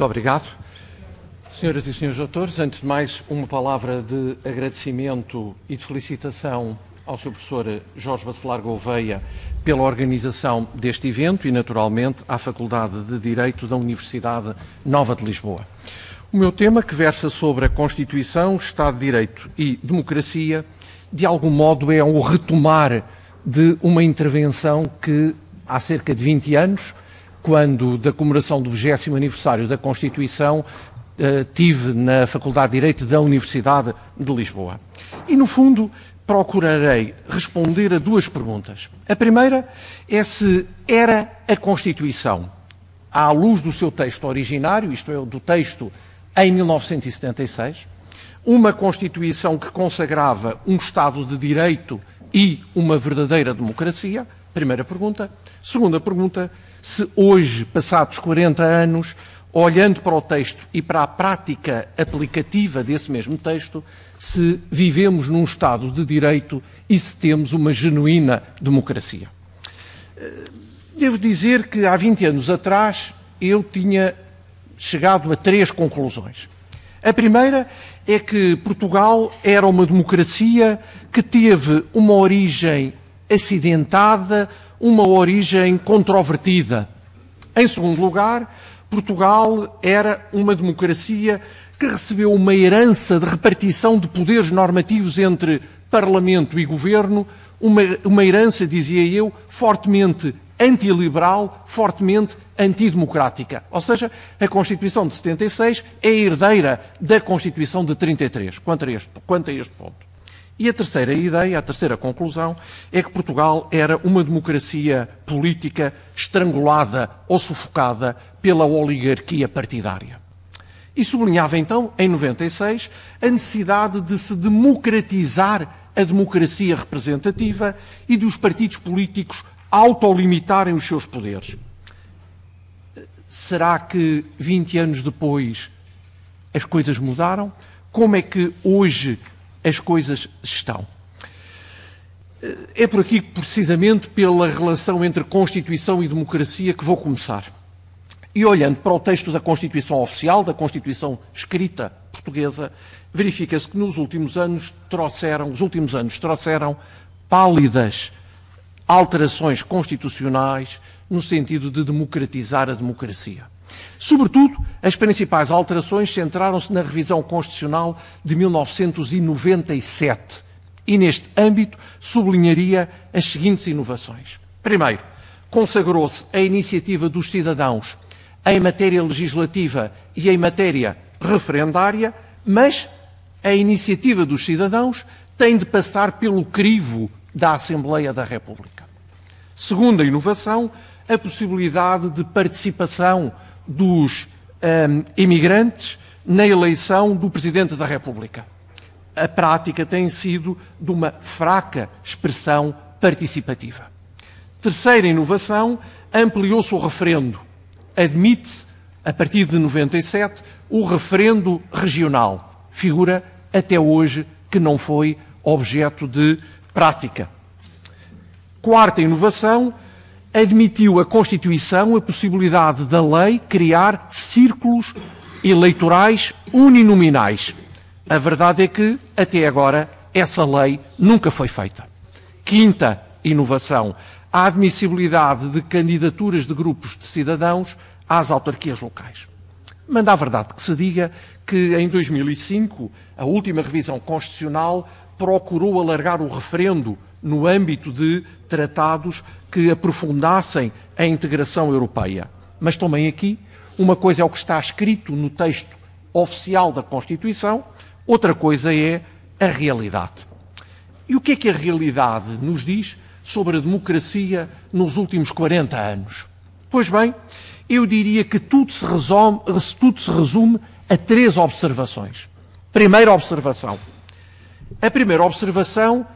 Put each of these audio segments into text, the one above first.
Muito obrigado. Senhoras e senhores doutores, antes de mais, uma palavra de agradecimento e de felicitação ao Sr. Professor Jorge Bacelar Gouveia pela organização deste evento e, naturalmente, à Faculdade de Direito da Universidade Nova de Lisboa. O meu tema, que versa sobre a Constituição, Estado de Direito e Democracia, de algum modo é o retomar de uma intervenção que, há cerca de 20 anos, quando da comemoração do 20 aniversário da Constituição eh, tive na Faculdade de Direito da Universidade de Lisboa. E, no fundo, procurarei responder a duas perguntas. A primeira é se era a Constituição, à luz do seu texto originário, isto é, do texto em 1976, uma Constituição que consagrava um Estado de Direito e uma verdadeira democracia Primeira pergunta. Segunda pergunta: se hoje, passados 40 anos, olhando para o texto e para a prática aplicativa desse mesmo texto, se vivemos num Estado de direito e se temos uma genuína democracia. Eh, devo dizer que há 20 anos atrás eu tinha chegado a três conclusões. A primeira é que Portugal era uma democracia que teve uma origem acidentada, uma origem controvertida. Em segundo lugar, Portugal era uma democracia que recebeu uma herança de repartição de poderes normativos entre Parlamento e Governo, uma, uma herança, dizia eu, fortemente antiliberal, fortemente antidemocrática. Ou seja, a Constituição de 76 é herdeira da Constituição de 33, quanto a este, quanto a este ponto. E a terceira ideia, a terceira conclusão, é que Portugal era uma democracia política estrangulada ou sufocada pela oligarquia partidária. E sublinhava então, em 96, a necessidade de se democratizar a democracia representativa e dos partidos políticos autolimitarem os seus poderes. Será que 20 anos depois as coisas mudaram? Como é que hoje as coisas estão. Eh, é por aqui, precisamente pela relação entre Constituição e democracia, que vou começar. E olhando para o texto da Constituição oficial, da Constituição escrita portuguesa, verifica-se que nos últimos anos trouxeram, os últimos anos trouxeram pálidas alterações constitucionais no sentido de democratizar a democracia. Sobretudo, as principais alterações centraram-se na revisão constitucional de 1997 e, neste âmbito, sublinharia as seguintes inovações. Primeiro, consagrou-se a iniciativa dos cidadãos em matéria legislativa e em matéria referendária, mas a iniciativa dos cidadãos tem de passar pelo crivo da Assembleia da República. Segunda inovação, a possibilidade de participação dos um, ehm, imigrantes na eleição do Presidente da República. A prática tem sido de uma fraca expressão participativa. Terceira inovação, ampliou-se o referendo. Admite-se, a partir de 97, o referendo regional, figura até hoje que não foi objeto de prática. Quarta inovação, admitiu a Constituição a possibilidade da lei criar círculos eleitorais uninominais. A verdade é que, até agora, essa lei nunca foi feita. Quinta inovação: a admissibilidade de candidaturas de grupos de cidadãos às autarquias locais. Manda a verdade que se diga que em 2005 a última revisão constitucional procurou alargar o referendo no âmbito de tratados que aprofundassem a integração europeia. Mas também aqui, uma coisa é o que está escrito no texto oficial da Constituição, outra coisa é a realidade. E o que é que a realidade nos diz sobre a democracia nos últimos 40 anos? Pois bem, eu diria que tudo se resume, tudo se resume a três observações. Primeira observação a primeira observação,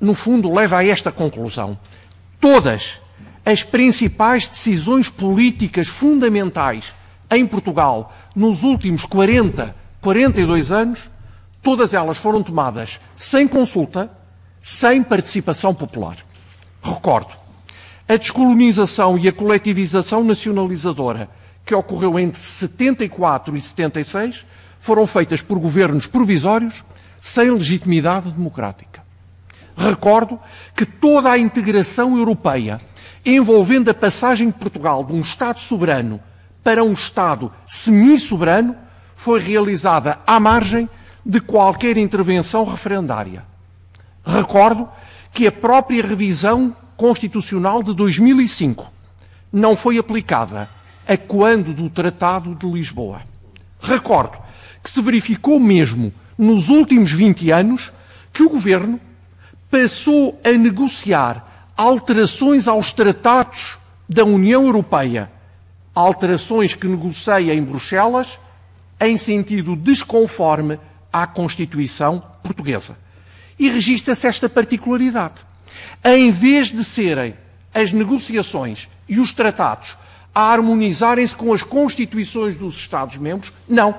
no fundo, leva a esta conclusão. Todas as principais decisões políticas fundamentais em Portugal nos últimos 40, 42 anos, todas elas foram tomadas sem consulta, sem participação popular. Recordo, a descolonização e a coletivização nacionalizadora que ocorreu entre 74 e 76 foram feitas por governos provisórios sem legitimidade democrática. Recordo que toda a integração europeia, envolvendo a passagem de Portugal de um Estado soberano para um Estado semi-soberano, foi realizada à margem de qualquer intervenção referendária. Recordo que a própria revisão constitucional de 2005 não foi aplicada a quando do Tratado de Lisboa. Recordo que se verificou mesmo nos últimos 20 anos, que o governo passou a negociar alterações aos tratados da União Europeia, alterações que negocia em Bruxelas em sentido desconforme à Constituição portuguesa. E registra-se esta particularidade. Em vez de serem as negociações e os tratados a harmonizarem-se com as constituições dos Estados-membros, não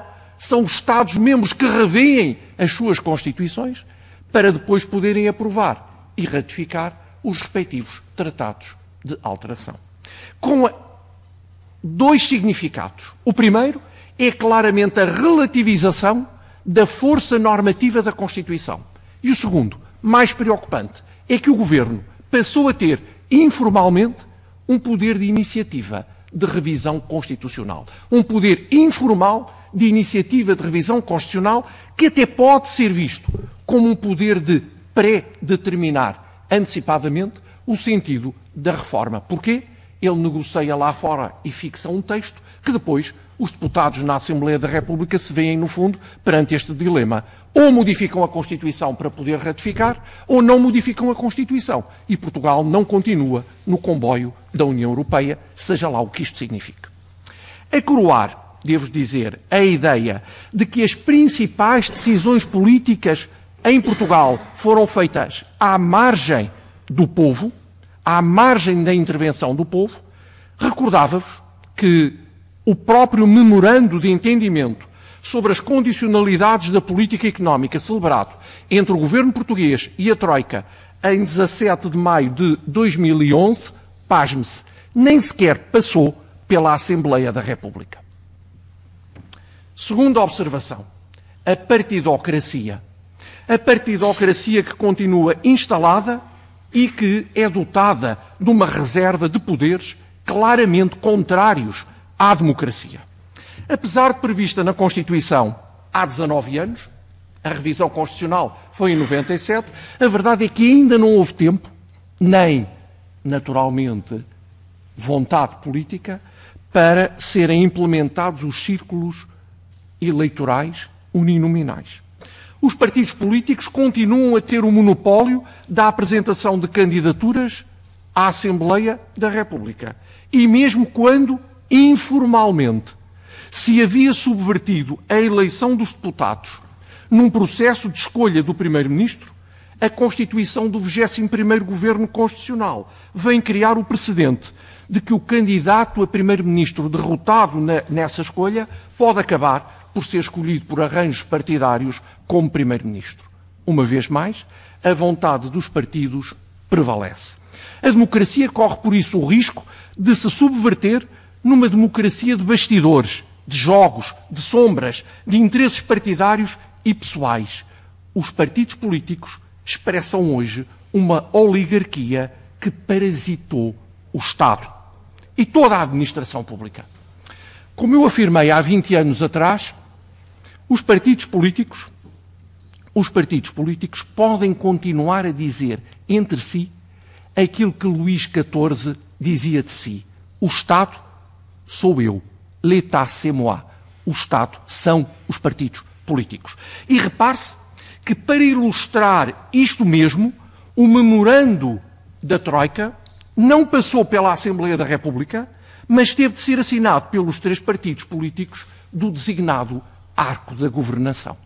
são os Estados-membros que revêem as suas Constituições para depois poderem aprovar e ratificar os respectivos tratados de alteração. Com dois significados. O primeiro é claramente a relativização da força normativa da Constituição. E o segundo, mais preocupante, é que o Governo passou a ter, informalmente, um poder de iniciativa de revisão constitucional. Um poder informal de iniciativa de revisão constitucional que até pode ser visto como um poder de pré-determinar antecipadamente o sentido da reforma. Porquê? Ele negocia lá fora e fixa um texto que depois os deputados na Assembleia da República se veem, no fundo, perante este dilema. Ou modificam a Constituição para poder ratificar, ou não modificam a Constituição. E Portugal não continua no comboio da União Europeia, seja lá o que isto signifique. A coroar devo dizer, a ideia de que as principais decisões políticas em Portugal foram feitas à margem do povo, à margem da intervenção do povo, recordava-vos que o próprio memorando de entendimento sobre as condicionalidades da política económica celebrado entre o governo português e a Troika em 17 de maio de 2011, pasme-se, nem sequer passou pela Assembleia da República. Segunda observação, a partidocracia. A partidocracia que continua instalada e que é dotada de uma reserva de poderes claramente contrários à democracia. Apesar de prevista na Constituição há 19 anos, a revisão constitucional foi em 97, a verdade é que ainda não houve tempo, nem naturalmente vontade política, para serem implementados os círculos eleitorais uninominais. Os partidos políticos continuam a ter o monopólio da apresentação de candidaturas à Assembleia da República. E mesmo quando, informalmente, se havia subvertido a eleição dos deputados num processo de escolha do Primeiro-Ministro, a Constituição do 21º Governo Constitucional vem criar o precedente de que o candidato a Primeiro-Ministro derrotado na, nessa escolha pode acabar por ser escolhido por arranjos partidários como Primeiro-Ministro. Uma vez mais, a vontade dos partidos prevalece. A democracia corre, por isso, o risco de se subverter numa democracia de bastidores, de jogos, de sombras, de interesses partidários e pessoais. Os partidos políticos expressam hoje uma oligarquia que parasitou o Estado e toda a administração pública. Como eu afirmei há 20 anos atrás, os partidos políticos, os partidos políticos podem continuar a dizer entre si aquilo que Luís XIV dizia de si: o Estado sou eu, l'état c'est moi. O Estado são os partidos políticos. E repare-se que para ilustrar isto mesmo, o memorando da Troika não passou pela Assembleia da República, mas teve de ser assinado pelos três partidos políticos do designado arco da governação.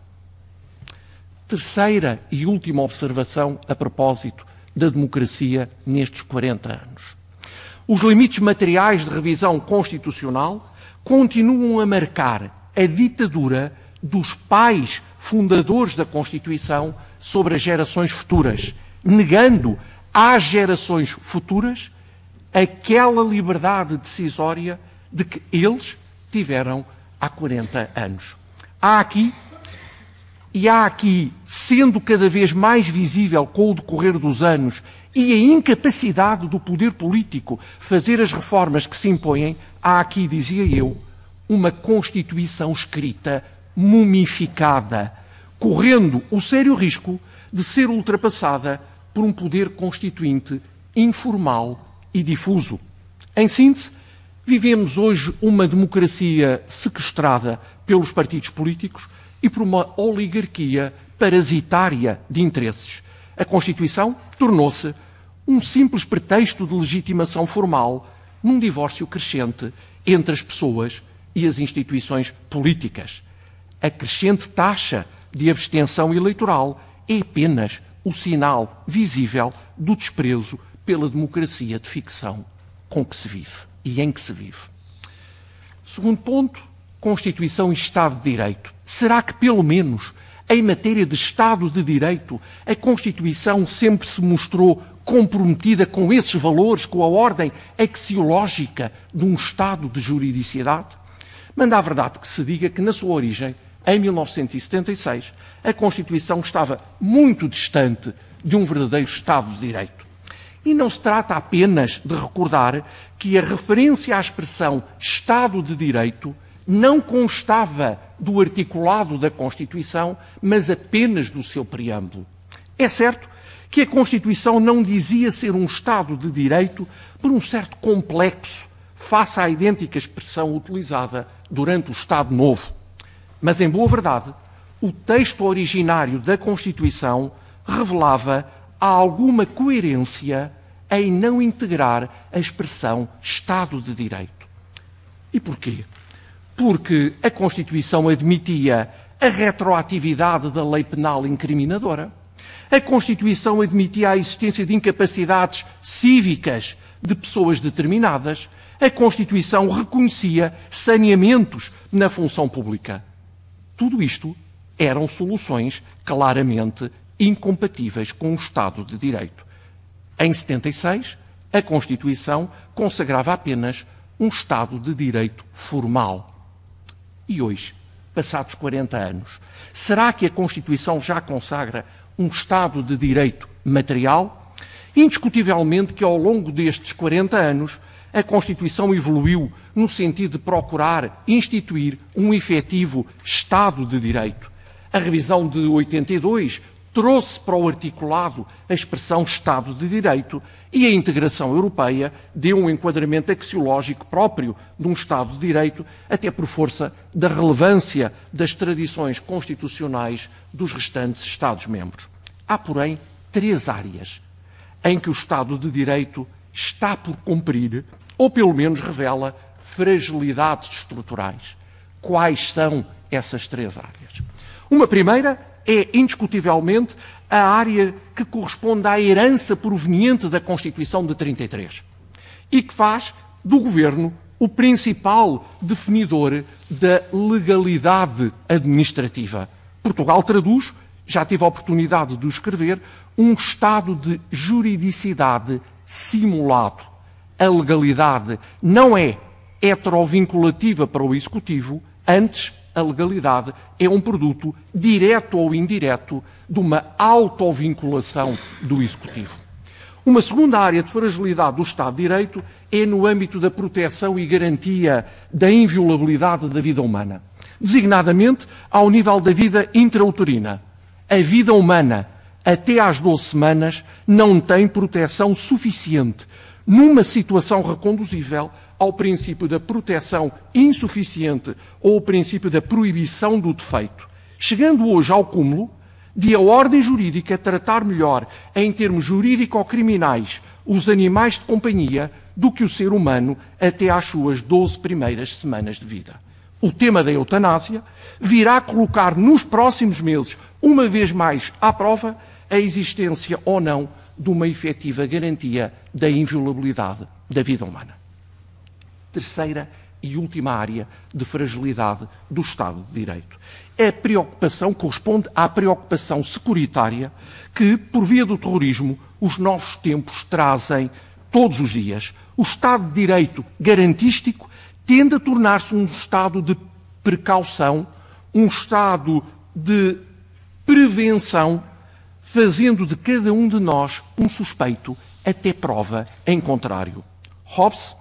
Terceira e última observação a propósito da democracia nestes 40 anos. Os limites materiais de revisão constitucional continuam a marcar a ditadura dos pais fundadores da Constituição sobre as gerações futuras, negando às gerações futuras aquela liberdade decisória de que eles tiveram há 40 anos. Há aqui, e há aqui, sendo cada vez mais visível com o decorrer dos anos e a incapacidade do poder político fazer as reformas que se impõem, há aqui, dizia eu, uma Constituição escrita mumificada, correndo o sério risco de ser ultrapassada por um poder constituinte informal e difuso. Em síntese, Vivemos hoje uma democracia sequestrada pelos partidos políticos e por uma oligarquia parasitária de interesses. A Constituição tornou-se um simples pretexto de legitimação formal num divórcio crescente entre as pessoas e as instituições políticas. A crescente taxa de abstenção eleitoral é apenas o sinal visível do desprezo pela democracia de ficção com que se vive e em que se vive. Segundo ponto, Constituição e Estado de Direito. Será que, pelo menos, em matéria de Estado de Direito, a Constituição sempre se mostrou comprometida com esses valores, com a ordem axiológica de um Estado de juridicidade? Manda a verdade que se diga que, na sua origem, em 1976, a Constituição estava muito distante de um verdadeiro Estado de Direito. E não se trata apenas de recordar que a referência à expressão Estado de Direito não constava do articulado da Constituição, mas apenas do seu preâmbulo. É certo que a Constituição não dizia ser um Estado de Direito por um certo complexo face à idêntica expressão utilizada durante o Estado Novo. Mas, em boa verdade, o texto originário da Constituição revelava há alguma coerência em não integrar a expressão Estado de Direito. E porquê? Porque a Constituição admitia a retroatividade da lei penal incriminadora. A Constituição admitia a existência de incapacidades cívicas de pessoas determinadas. A Constituição reconhecia saneamentos na função pública. Tudo isto eram soluções claramente incompatíveis com o Estado de Direito. Em 76, a Constituição consagrava apenas um Estado de Direito formal. E hoje, passados 40 anos, será que a Constituição já consagra um Estado de Direito material? Indiscutivelmente que ao longo destes 40 anos, a Constituição evoluiu no sentido de procurar instituir um efetivo Estado de Direito. A revisão de 82 trouxe para o articulado a expressão Estado de Direito e a integração europeia deu um enquadramento axiológico próprio de um Estado de Direito, até por força da relevância das tradições constitucionais dos restantes Estados-membros. Há, porém, três áreas em que o Estado de Direito está por cumprir, ou pelo menos revela, fragilidades estruturais. Quais são essas três áreas? Uma primeira é, indiscutivelmente, a área que corresponde à herança proveniente da Constituição de 33 e que faz do governo o principal definidor da legalidade administrativa. Portugal traduz, já tive a oportunidade de o escrever, um estado de juridicidade simulado. A legalidade não é heterovinculativa para o executivo, antes a legalidade é um produto, direto ou indireto, de uma autovinculação do Executivo. Uma segunda área de fragilidade do Estado de Direito é no âmbito da proteção e garantia da inviolabilidade da vida humana, designadamente ao nível da vida intrauterina. A vida humana, até às 12 semanas, não tem proteção suficiente numa situação reconduzível ao princípio da proteção insuficiente ou ao princípio da proibição do defeito, chegando hoje ao cúmulo de a ordem jurídica tratar melhor, em termos jurídico-criminais, os animais de companhia do que o ser humano até às suas 12 primeiras semanas de vida. O tema da eutanásia virá colocar nos próximos meses, uma vez mais à prova, a existência ou não de uma efetiva garantia da inviolabilidade da vida humana terceira e última área de fragilidade do Estado de Direito. É preocupação, corresponde à preocupação securitária que, por via do terrorismo, os novos tempos trazem todos os dias. O Estado de Direito garantístico tende a tornar-se um Estado de precaução, um Estado de prevenção, fazendo de cada um de nós um suspeito, até prova em contrário. Hobbes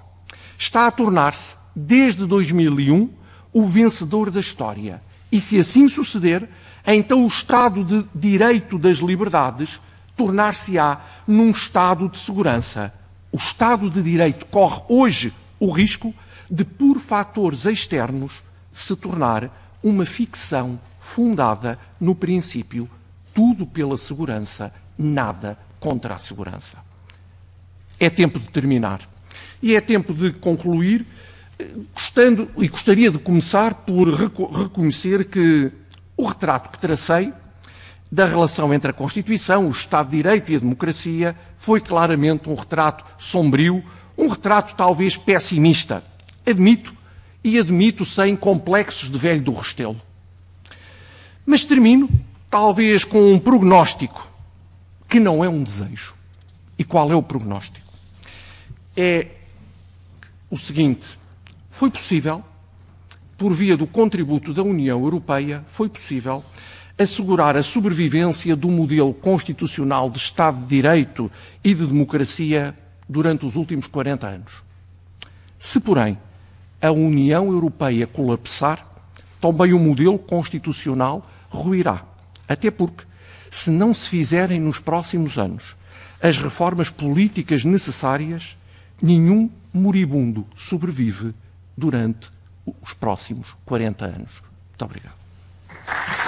está a tornar-se, desde 2001, o vencedor da história. E se assim suceder, então o Estado de Direito das Liberdades tornar-se-á num Estado de segurança. O Estado de Direito corre hoje o risco de, por fatores externos, se tornar uma ficção fundada no princípio tudo pela segurança, nada contra a segurança. É tempo de terminar. E é tempo de concluir, gostando, e gostaria de começar por reconhecer que o retrato que tracei da relação entre a Constituição, o Estado de Direito e a democracia foi claramente um retrato sombrio, um retrato talvez pessimista. Admito, e admito sem complexos de velho do Restelo. Mas termino, talvez, com um prognóstico, que não é um desejo. E qual é o prognóstico? é o seguinte: foi possível, por via do contributo da União Europeia, foi possível assegurar a sobrevivência do modelo constitucional de Estado de Direito e de democracia durante os últimos 40 anos. Se, porém, a União Europeia colapsar, também o modelo constitucional ruirá. Até porque, se não se fizerem nos próximos anos as reformas políticas necessárias, nenhum moribundo sobrevive durante os próximos 40 anos. Muito obrigado.